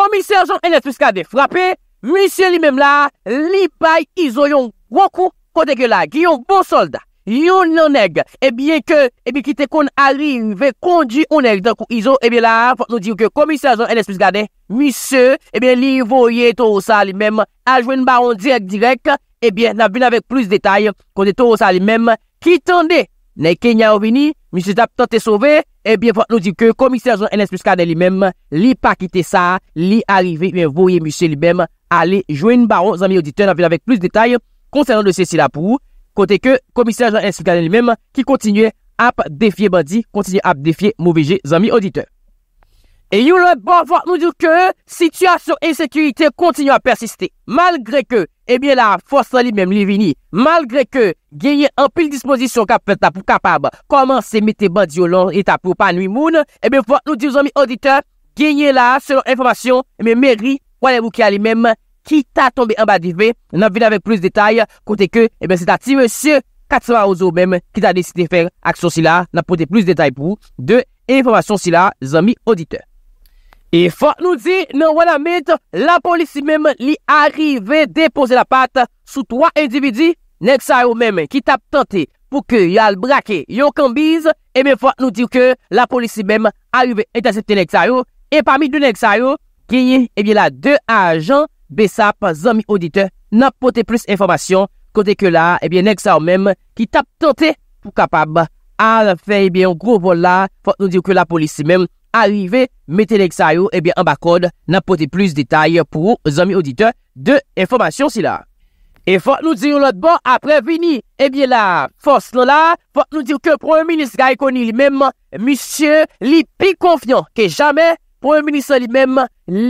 Komiserjon bon NS non eh eh eh plus gade frape, misye li mem la, li pay Iso yon wakou kote ge la giyon bon solda. Yon yon neg, ebyen ke, ebyen kite kon arrive kondi yon neg dan kou Iso, ebyen la, fok nou diyo ke komiserjon NS plus gade, misye, ebyen li voye to osa li mem, ajwen ba an direk direk, ebyen nan vin avek plus detay kote to osa li mem, kitande. Nè kenya ou vini, msè dap tante sove, e eh bie vat nou di ke komisè ajan NS plus kade li mèm li pa kite sa, li arive ou eh envoye msè li mèm ale jwen baron zami auditeur nan vile avèk plus detay konselan dosye si la pou. Kote ke komisè ajan NS plus kade li mèm ki kontinye ap defye bandi, kontinye ap defye mou vije zami auditeur. E yon lè, bon, vòt nou diw ke, sityasyon e sekurite kontinyon a persiste. Malgre ke, e eh bie la, fòs sali mèm li vini. Malgre ke, genye anpil disposisyon kap fè tapou kapab, koman se mette bandi ou lon, e tapou pa nwi moun, e eh bie vòt nou diw zanmi auditeur, genye la, selon informasyon, e eh bie meri wale wou ki a li mèm, ki ta tombe anba di vè, nan vin avèk plus detay, kote ke, e bie se ta ti mèsyè, katsama ou zo mèm, ki ta desite fè aksyon si la, nan pote E fok nou di nan wala met la polisi mem li arive depose la pat sou 3 individi. Nek sa yo menm ki tap tante pou ke yal brake yon kambiz. E men fok nou di ke la polisi mem arive etasepte Nek sa yo. E pami de Nek sa yo ki ebyen la 2 ajan besap zami odite nan pote plus informasyon. Kote ke la ebyen Nek sa yo menm ki tap tante pou kapab. Al fe ebyen gro vol la fok nou di ke la polisi mem. arive, mette lèk sa yo, ebyen, eh an ba kode, nan pote plus detay pou zami odite de informasyon si la. E fòk nou dir nou lòt bon, apre vini, ebyen eh la, fòk slò la, fòk nou dir ke premier ministre ga y koni li mèm, monsieur, li pi konfyan, ke jamè, premier ministre li mèm,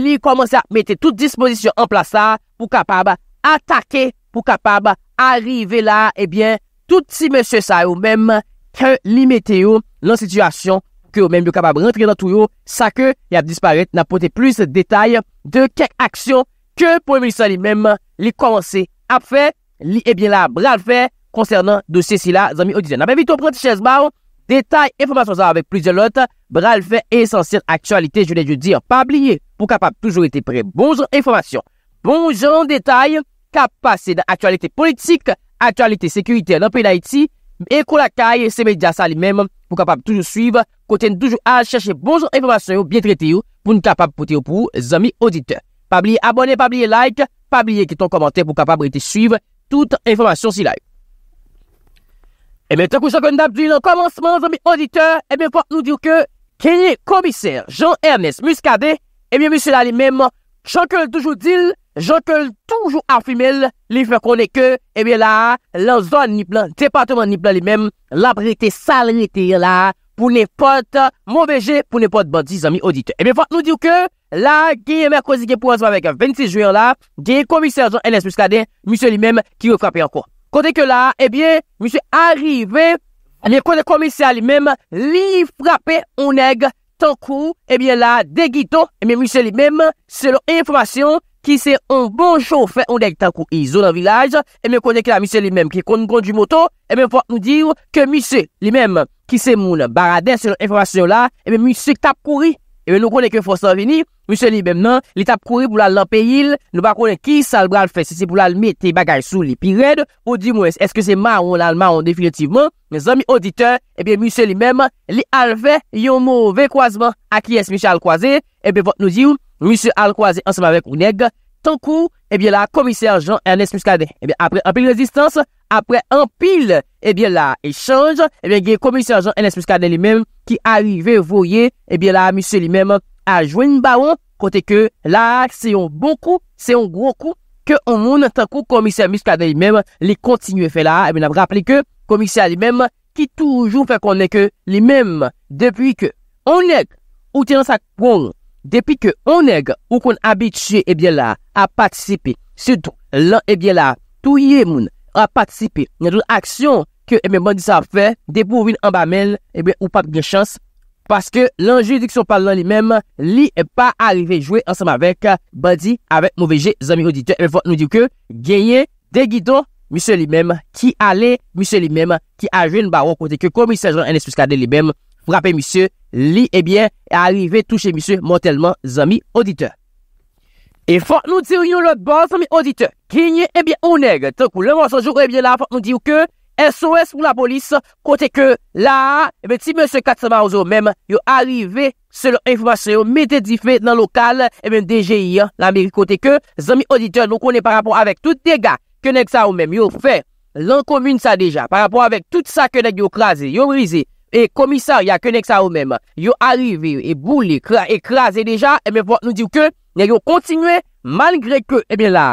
li komanse a mette tout disposition an plasa, pou kapab atake, pou kapab arive la, ebyen, eh tout si monsieur sa yo mèm, ke li mette yo lan situasyon ke ou menm yo kapab rentri nan tou yo sa ke ya disparet nan pote plus detay de kek aksyon ke pou eminisan li menm li komanse a fe li ebyen la bral fe konsernan dosye si la zanmi o dijen. Na ben vito pranti chesman, detay informasyon zanvek plizye lot, bral fe esensyen aktualite, je ne je di anpabliye pou kapab toujou ete pre bonjon informasyon. Bonjon detay kapase dan aktualite politik aktualite sekurite nan peyna iti ekou la kaye semedja sa li menm Pou kapab toujou suiv, kote nou toujou al, chache bonjou informasyon yo, bien trete yo, pou nou kapab pote yo pou zami auditeur. Pabliye abonye, pabliye like, pabliye kiton komante pou kapab rete suiv, tout informasyon si like. E metan kou chakoun dabdil an komansman zami auditeur, e eh ben fwa nou diw ke, kenye komiser Jean-Ernest Muscadet, e eh ben misil ali menman chakoun toujou dil. Jokel toujou afimel, li fè konè ke, ebyè eh la, lan zon ni plan, depatoman ni plan li men, la prete salanite la, pou ne pot mouveje, pou ne pot bandi zami odite. Ebyè, eh fòt nou diw ke, la, genye mèrkouzike pou anzwa vek 26 juyen la, genye komisèr zon NSBUSKADEN, misè li men, ki ou frapè anko. Kote ke la, ebyè, eh misè arive, ebyè, konè komisèr li men, li frapè ou neg, tankou, ebyè la, degito, ebyè, misè li men, selon informasyon, Ki se un bon chou fè on dek tan kou izo nan vilaj, e mè konen ke la misè li mèm ki konen konen du moto, e mè pou an nou dir ke misè li mèm ki se moun baraden se yon informasyon la, e mè misè tap kouri. Mwen nou konen ke fosan vini, mwen se li bèm nan, li tap kouri pou lal la peyil, nou pa konen ki sal bran fe, se se pou lal me te bagaj sou li pi red, ou di mwen eske se ma ou lal ma ou definitivman, mwen se mi odite, mwen se li mèm, li al ve, yon mou ve kwa zman, a ki es mwen se al kwa ze, mwen se al kwa ze ansama ve kou neg, tan kou, e bie la, komisèr Jean-Ernest Muscadet, e bie apre an pil rezistans, apre an pil, e bie la, e chanj, e bie komisèr Jean-Ernest Muscadet li mèm, ki arive voye, e bie la, misèr li mèm, a jwen baon, kote ke la, se yon bon kou, se yon gro kou, ke an moun, tan kou, komisèr Muscadet li mèm, li kontinu e fe la, e bie la, raple ke, komisèr li mèm, ki toujou fè konen ke li mèm, depi ke, an lèk, ou tenan sa kpon, Depi ke ou neg ou kon abitye ebyen la a patisipe, se do lan ebyen la touye moun a patisipe, nyadoun aksyon ke ebyen Bandi sa a fe, depo ou vin an ba men, ebyen ou pap gen chans, paske lan je dik son palan li men, li e pa arive jwe ansam avek Bandi, avek mouveje zami audite, evo nou diw ke genye de gido miso li men, ki ale miso li men, ki a jwen baron kote ke komi sejan en espiskade li men, Frape misye li ebyen eh e arive touche misye montelman zami auditeur. E fok nou diri yon lòt bon zami auditeur. Kigne ebyen eh ou neg. Ton kou lè monsanjou ebyen la fok nou diri ke SOS pou la polis kote ke la. Ebe ti monsen 411 ou mèm yon arive se lòt informasyon metè di fè nan lokal ebe mdg yon. La mèri kote ke zami auditeur nou kone par rapport avèk tout dega konek sa ou mèm. Yon fè lankovine sa deja par rapport avèk tout sa konek yon klaze, yon rize. E komisar ya konek sa ou menm, yo arrive, e boule, e kraze deja, e mè vot nou diw ke, ne yo kontinue, malgre ke, e mè la,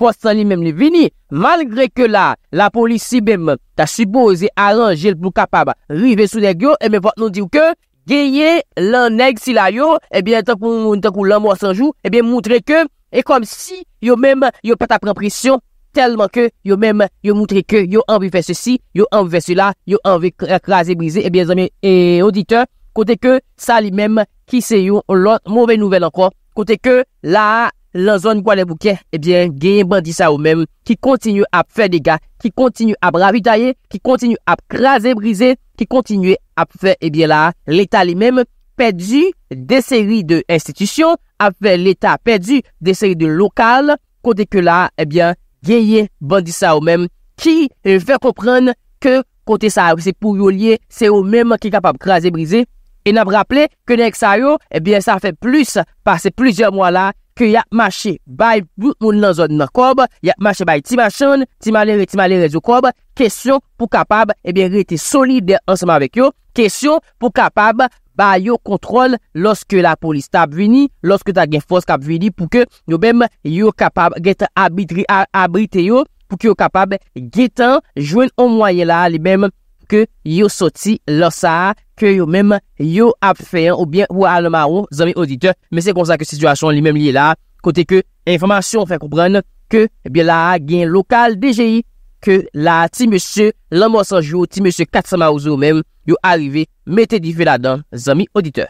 fos tan li menm li vini, malgre ke la, la polisi bèm ta suboze aranje l pou kapab rive sou nek yo, e mè vot nou diw ke, geye lan neg si la yo, e bè e moutre ke, e kom si yo menm yo pata pren prisyon. telman ke yo mèm yo moutre ke yo anvi fè sè si, yo anvi fè sè la, yo anvi krasè, brisé, e bè zèmè e odite, kote ke sa li mèm ki se yo lò, mouvè nouvel ankon, kote ke la lan zon Gwanebouke, e eh bè genye bandi sa ou mèm, ki kontinu ap fè dega, ki kontinu ap ravitaye, ki kontinu ap krasè, brisé, ki kontinu ap fè, e eh bè la, l'Etat li mèm, pèdjou de seri de institisyon, ap fè l'Etat pèdjou de seri de lokal, kote ke la, e eh bè Gyeye bandi sa ou menm, ki yon e fe kompran ke kote sa apse pou yon liye, se ou menm ki kapab kraze brize. E nan praple, konek sa yo, ebyen sa fe plus, pase plizye mwa la, ke yon mache bay pou moun lan zon nan kob, yon mache bay ti machan, ti malere, ti malere zon kob, kesyon pou kapab, ebyen rete solide ansaman vek yo, kesyon pou kapab, Ba yo kontrol loske la polis tap vini, loske ta gen fos kap vini pou ke yo bem yo kapab get abrite yo pou ke yo kapab getan jwen o mwaye la li bem ke yo soti losa ke yo mem yo ap feyon ou bien ou anomaro zami odite. Men se kon sa ke situasyon li mem liye la kote ke informasyon fe koubran ke bi la gen lokal DJI. ke la ti monsenjou, ti monsenjou katsama ouzou mèm yo arrive mette di fè la dan zami odite.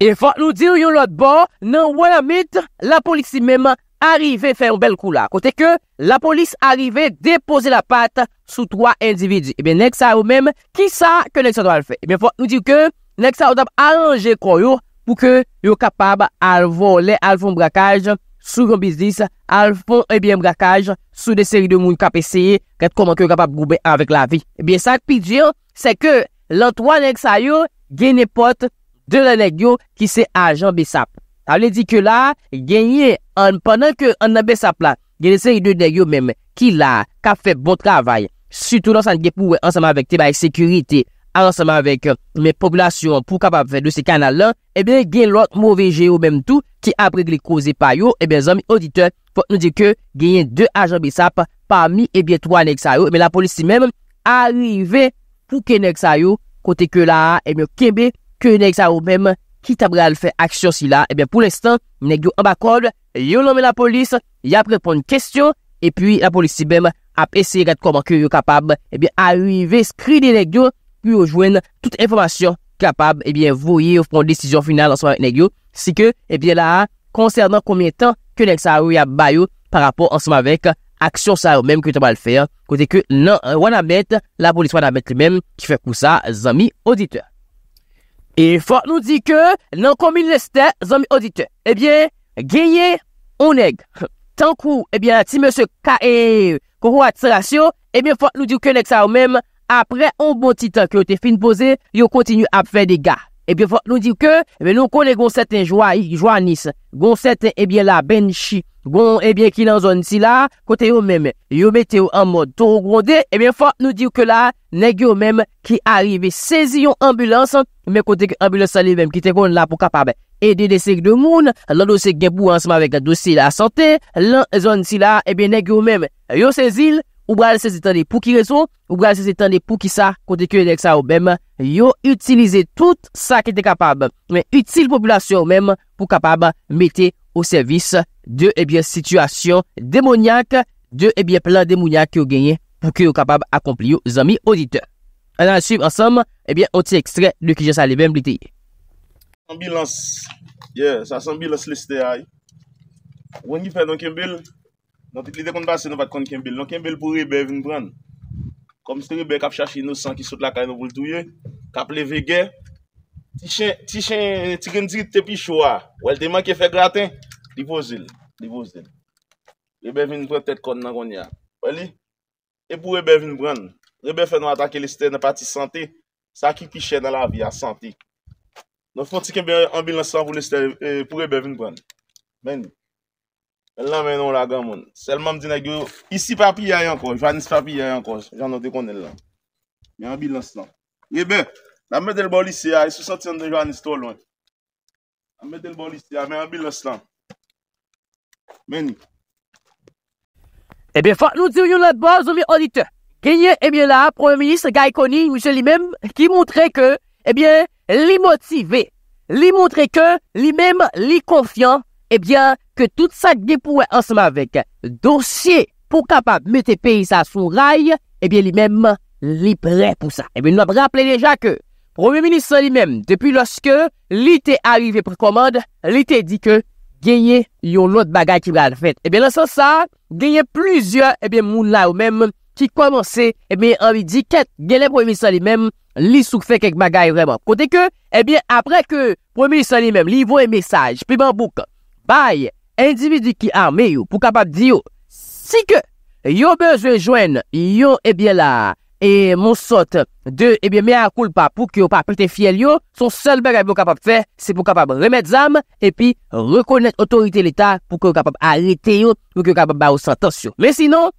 E fòk nou dir yon lot bon, nan wè la mette la polisi mèm arrive fè yon bel kou la. Kote ke la polisi arrive depose la pat sou 3 individu. E bè nèk sa ou mèm, ki sa ke nèk sa do al fè? E bè fòk nou dir ke nèk sa ou dap aranje kon yo pou ke yo kapab al vole, al fonbrakajon sou jom bizdis al fon ebyen eh brakaj sou de seri de moun kapeseye ket komon ke kapap goube avik la vi. Ebyen eh sak pi diyo, se ke lantwa nek sa yo genye pot de la leg yo ki se ajan besap. Tavle di ke la genye an, pandan ke an na besap la genye seri de deyo mem ki la kap fe bot kavay sutou lan san gepouwe ansama vek te bay sekurite. a ranseman vek euh, me populasyon pou kapap fe de se kanal eh eh eh la, e ben gen lout mou veje ou menm tou, ki apre gle kouze pa yo, e ben zami auditeur fote nou di ke genyen 2 ajan besap, parmi e ben 3 nek sa yo, e ben la polisi menm arive pou ke nek sa yo, kote ke la, e ben kebe, ke nek sa yo menm ki tabre al fe aksyon si la, e ben pou lestan, nek yo ambakode, yo lome la polisi, ya prepon kestyon, e pi la polisi menm ap esey ret koman ke yo kapap, e ben arive skri de nek yo, ou jwen tout informasyon kapab ebyen vouye ou fpond desisyon final ansoum avek neg yo. Eh si ke, ebyen la konsernan koumye tan ke neg sa ou ya bayou par rapor ansoum avek aksyon sa ou menm kwen te mal fè. Kote ke nan wan amet, la polis wan amet le menm ki fè kousa zami odite. E fòk nou di ke nan koumye le stè zami odite. Ebyen, genye ou neg. Tankou, ebyen ti mè se ka e kou atirasyon, ebyen eh fòk nou di koumye sa ou menm apre an bon titan ki yo te fin pose, yo kontinu ap fe de ga. Ebyen fok nou diw ke, ebyen nou konen goun seten jwa, jwa nis, goun seten ebyen la ben chi. Goun ebyen ki nan zon si la, kote yo menme, yo mete yo an mod tou goun de, ebyen fok nou diw ke la, neg yo menme ki arive sezi yon ambulansan, men kote ki ambulansan li menme ki te kon la pou kapabe. E di de se kdo moun, lan do se genpou ansman vek do si la sante, lan zon si la, ebyen neg yo menme, yo sezil, Ou brade se se tende pou ki reso, ou brade se se tende pou ki sa, kote kwenye dek sa ou bem, yo utilize tout sa ki te kapab. Men, utile populasyon ou mem pou kapab mette ou servis de, ebyen, eh situasyon demonyak, de, ebyen, eh plan demonyak yo genye pou ki yo kapab akompli yo zami odite. Anan, a suyb ansam, ebyen, eh oti ekstren lukijen sa li bem biti. Sambil ans, ye, sa sambil ans liste ay. Wonyi pen an kembil? Non tit li de kon basen nou pat kon kembil. Non kembil pou rebev in bran. Kom si te rebev kap chafi nou san ki sot la kay nou voul touye. Kap levege. Ti chen, ti chen, ti gen diri te pi choua. Wel, te man ke fe graten. Dipozil, dipozil. Rebev in bran tet kon nan gonya. Wali? E pou rebev in bran. Rebev fè nou ata ke liste nan pati sante. Sa ki pi chen nan la vi a sante. Non fon ti kembil an bilan san pou liste eh, pou rebev in bran. Meni. El lan men nou la gen moun. Selman m di nan gyo, isi papi ya yanko, jwani s papi ya yanko, jan note kon el lan. Men an bil lans lan. Ebe, nan me del bol isi ya, isi e sot yon de jwani s to lon. Nan me del bol isi ya, men an bil lans lan. Meni. Ebe, fak nou di yon ladba, zon mi anite. Genye, eme la, Premier ministre Gaye Koni, wise li men, ki montre ke, ebe, eh li motive, li montre ke, li men, li konfyan, Ebyen, eh ke tout sa gepouwe anseman vek dosye pou kapap mette peyi sa sou ray, ebyen eh li menm li pre pou sa. Ebyen, eh nou ap rappele deja ke, promen minister li menm, depi loske li te arrive pre komande, li te di ke genye yon not bagay ki brade fet. Ebyen, lansan sa, genye plizye, ebyen, moun la ou menm ki komanse, ebyen, anbi di ket genye promen minister li menm li sou fe kek bagay vreman. Kote ke, ebyen, apre ke promen minister li menm li vou e mesaj, pi ban boukot. Bay, indibidi ki arme yo pou kapap di yo, si ke yo bezwe jwen yo ebyen la, e monsot de ebyen me akoul pa pou ki yo pa petefiyel yo, son selbe ke ebyen kapap fe, se pou kapap remet zam, e pi rekonet otorite l'Etat pou ke yo kapap arrete yo, pou ke yo kapap ba ou sa tansyon. Me sinon,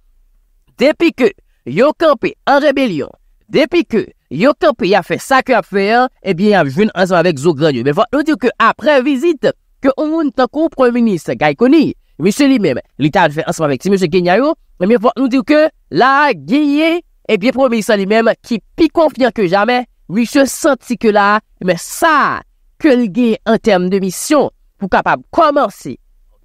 depi ke yo kampe en rebelyon, depi ke yo kampe ya fe sakyo apre, ebyen yon jwen ansan avèk zo gran yo, me va ou di yo ke apre vizit, ke ou moun tankou pro-ministre gay koni, mi se li mèm, li ta anfe ansman vek ti mèm se genyayou, mèm mèm fòt nou diw ke, la genye, e bie pro-ministre li mèm, ki pi konfian ke jame, mi se senti ke la, mèm sa, ke li genye an term de misyon, pou kapab komanse,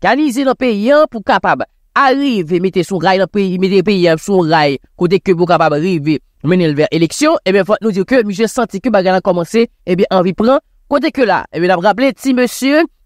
kanize nan peyen, pou kapab arrive, mete sou ray nan peyen, mete peyen sou ray, kote ke pou kapab arrive, menil ver eleksyon, mèm eh fòt nou diw ke, mi se senti ke bagan an komanse, e eh bie an vi pran, kote ke la,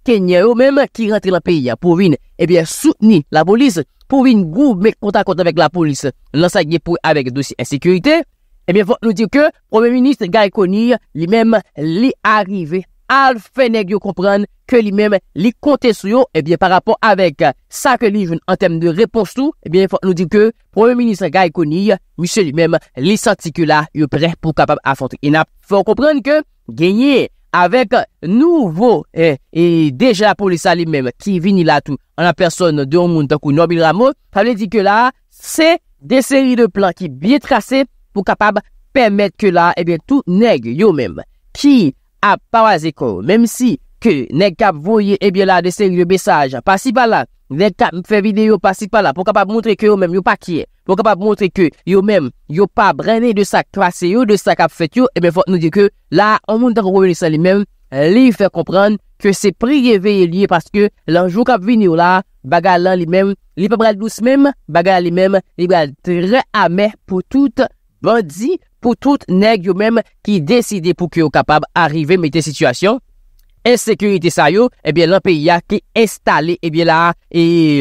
kenye ou menm ki rentre eh la peyi pou win ebyen soutni la polis, pou win gou mèk kontak kontak vek la polis, lan sa gye pou avek dosi ensekurite, ebyen eh fòk nou di ke, Prominist Gaye Koni li menm li arive al fènek yo kompran ke li menm li kontes yo ebyen eh par rapport avek sa ke li joun an tem de repos tou, ebyen fòk nou di ke, Prominist Gaye Koni, wise li menm li santi ke la yo pre pou kapab a fote inap, fòk kompran ke, genye e, Avek nouvo eh, e deja pou li sali mem ki vinilatou an aperson de ou moun takou nobil ramot, pa ble di ke la se de seri de plan ki bie trase pou kapab pemet ke la e eh bie tout neg yo mem. Ki ap parazeko, mem si ke neg kap voye e eh bie la de seri de besaj, pasi balat, Nè tap fè videyo pasit pala pou kapab montre ke yo mèm yo pa kye, pou kapab montre ke yo mèm yo pa brene de sa kwa se yo, de sa kap fètyo, e mè fòt nou di ke la an moun tan kou kou yon isan li mèm li fèr kompran ke se priye veye liye paske lanjou kap vini yo la bagala li mèm, li pa brele lous mèm, bagala li mèm, li bagale tre amè pou tout bandi, pou tout neg yo mèm ki deside pou ke yo kapab arrive mète situasyon. Ensekurite sa yo, ebyen eh lan peyi ya ki installe ebyen eh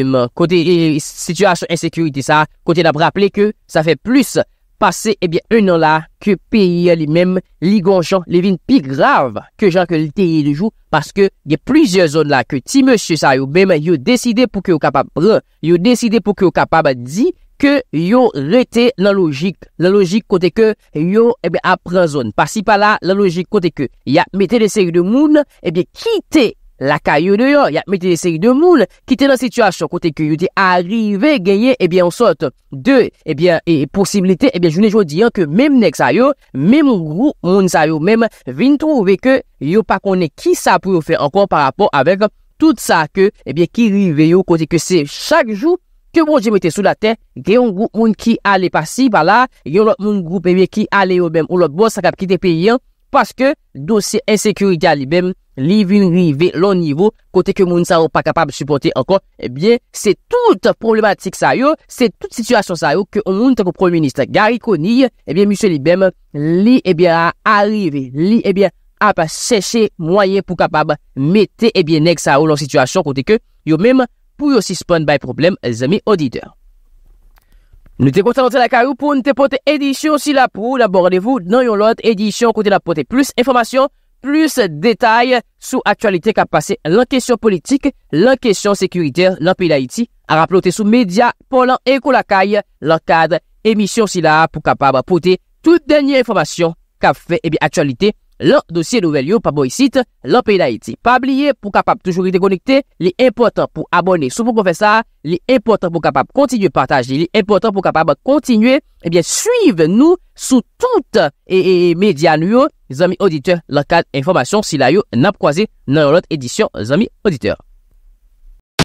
la kote euh, yon situasyon ensekurite sa, kote yon ap rappele ke sa fe plus pase ebyen eh un an la ke peyi euh, ya li menm li gonjan li vin pi grav ke jan ke li teye di jou, paske yon plizye zon la ke ti monsye sa yo, menm yon deside pou ke yon kapab pre, yon deside pou ke yon kapab di, ke yon lete nan logik. La logik kote ke yon, ebè, eh aprezon. Pasi pala, la logik kote ke yon mette de seri de moun, ebè, eh kite la kayo de yon, yon mette de seri de moun, kite la situasyon kote ke yon te arrive genye, ebè, eh ansot, de, ebè, e posibilite, ebè, jounen joun diyan ke mem nek sa yo, mem rou moun sa yo, mem vin trove ke yon pa kone ki sa pou yo fe ankon par rapport avek tout sa ke, ebè, ki rive yo kote ke se chak jou mwen bon jemete sou la ten, gen yon group moun ki ale pa si, bala, gen yon lot moun group mwen ki ale yo bem, yon lot boss akap ki te peyen, paske dosye ensekuri gali bem, li vin rive lon nivou, kote ke moun sa ou pa kapab supote anko, ebyen, eh se tout problematik sa yo, se tout situasyon sa yo, ke moun tan pou premier ministre gari koni, ebyen, eh mwen se li eh bem li ebyen a arrive, li ebyen a pa seche mwayen pou kapab mette ebyen sa ou lon situasyon, kote ke yo mem Pou yosi spon bay problem zemi auditeur. Nou te konta lante lakay ou pou nou te pote edisyon si la pou. Dabou radevou nan yon lot edisyon kote la pote plus informasyon, plus detay. Sou aktualite kap pase lankesyon politik, lankesyon sekuriter, lankesyon la iti. A rappelote sou media pou lan ekou lakay. Lan kad emisyon si la pou kapab pote tout denye informasyon kap fe ebi aktualite. Le dosye nouvel yo pa bo yisite, le pey da iti. Pa bliye pou kapap toujou yite konikte, li importan pou abone sou pou konfesa, li importan pou kapap kontinu partaj li, li importan pou kapap kontinu, ebyen eh suyve nou sou tout e media anuyo. Zami Auditeur, lakad informasyon sila yo napkwaze nan yon lot edisyon Zami Auditeur.